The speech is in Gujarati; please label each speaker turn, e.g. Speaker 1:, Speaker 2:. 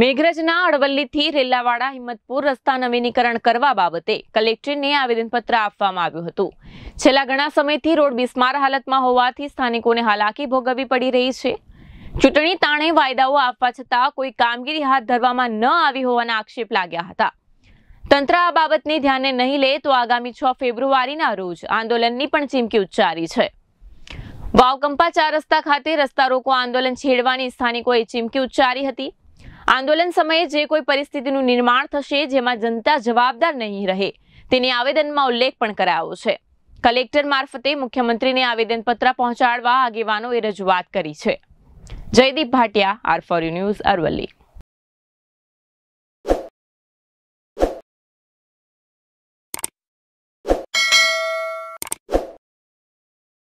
Speaker 1: મેઘરજના અડવલ્લીથી રેલાવાડા હિંમતપુર રસ્તા નવીનીકરણ કરવા બાબતે કલેક્ટરને આવેદનપત્ર આપવામાં આવ્યું હતું છેલ્લા ઘણા સમયથી રોડ બિસ્માર હાલતમાં હોવાથી સ્થાનિકોને હાલાકી ભોગવવી પડી રહી છે ચૂંટણી તાણે વાયદાઓ આપવા છતાં કોઈ કામગીરી હાથ ધરવામાં ન આવી હોવાના આક્ષેપ લાગ્યા હતા તંત્ર આ બાબતને ધ્યાને નહીં લે તો આગામી છ ફેબ્રુઆરીના રોજ આંદોલનની પણ ચીમકી ઉચ્ચારી છે વાવકંપા ચાર રસ્તા ખાતે રસ્તા રોકો આંદોલન છેડવાની સ્થાનિકોએ ચીમકી ઉચ્ચારી હતી આંદોલન સમયે જે કોઈ પરિસ્થિતિનું નિર્માણ થશે જેમાં જનતા જવાબદાર નહીં રહે તેની આવેદનમાં ઉલ્લેખ પણ કરાયો છે કલેક્ટર મારફતે મુખ્યમંત્રીને આવેદનપત્ર પહોંચાડવા આગેવાનોએ રજૂઆત કરી છે Jaydeep Bhatia R four U News Aravalli